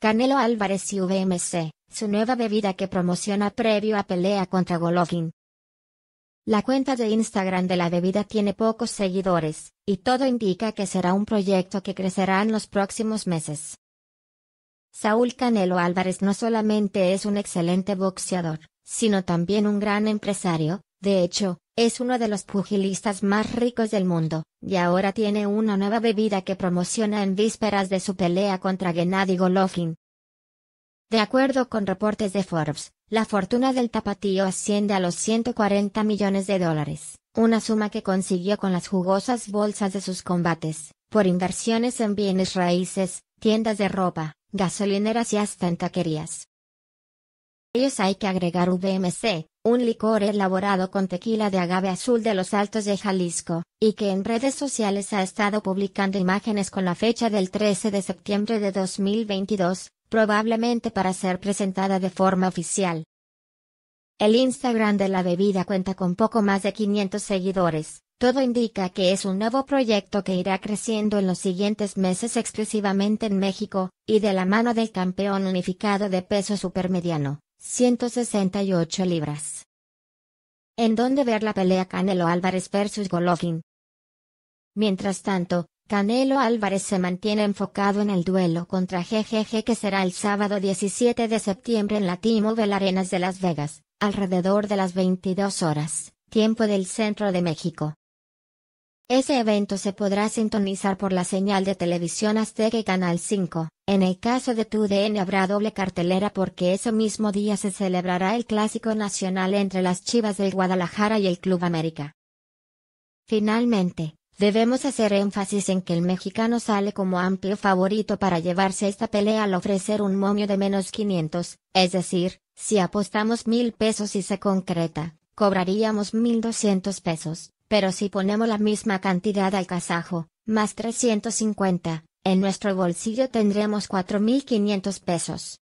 Canelo Álvarez y VMC, su nueva bebida que promociona previo a pelea contra Golovkin. La cuenta de Instagram de la bebida tiene pocos seguidores, y todo indica que será un proyecto que crecerá en los próximos meses. Saúl Canelo Álvarez no solamente es un excelente boxeador, sino también un gran empresario, de hecho, es uno de los pugilistas más ricos del mundo, y ahora tiene una nueva bebida que promociona en vísperas de su pelea contra Gennady Golovkin. De acuerdo con reportes de Forbes, la fortuna del tapatío asciende a los 140 millones de dólares, una suma que consiguió con las jugosas bolsas de sus combates, por inversiones en bienes raíces, tiendas de ropa, gasolineras y hasta en taquerías ellos hay que agregar VMC, un licor elaborado con tequila de agave azul de los Altos de Jalisco, y que en redes sociales ha estado publicando imágenes con la fecha del 13 de septiembre de 2022, probablemente para ser presentada de forma oficial. El Instagram de la bebida cuenta con poco más de 500 seguidores. Todo indica que es un nuevo proyecto que irá creciendo en los siguientes meses exclusivamente en México, y de la mano del campeón unificado de peso supermediano, 168 libras. ¿En dónde ver la pelea Canelo Álvarez versus Golovkin? Mientras tanto, Canelo Álvarez se mantiene enfocado en el duelo contra GGG que será el sábado 17 de septiembre en la Timo Arenas de Las Vegas, alrededor de las 22 horas, tiempo del centro de México. Ese evento se podrá sintonizar por la señal de televisión Azteca y Canal 5. En el caso de TUDN habrá doble cartelera porque ese mismo día se celebrará el Clásico Nacional entre las Chivas del Guadalajara y el Club América. Finalmente, debemos hacer énfasis en que el mexicano sale como amplio favorito para llevarse esta pelea al ofrecer un momio de menos 500, es decir, si apostamos mil pesos y se concreta, cobraríamos 1200 pesos. Pero si ponemos la misma cantidad al casajo, más 350, en nuestro bolsillo tendremos 4.500 pesos.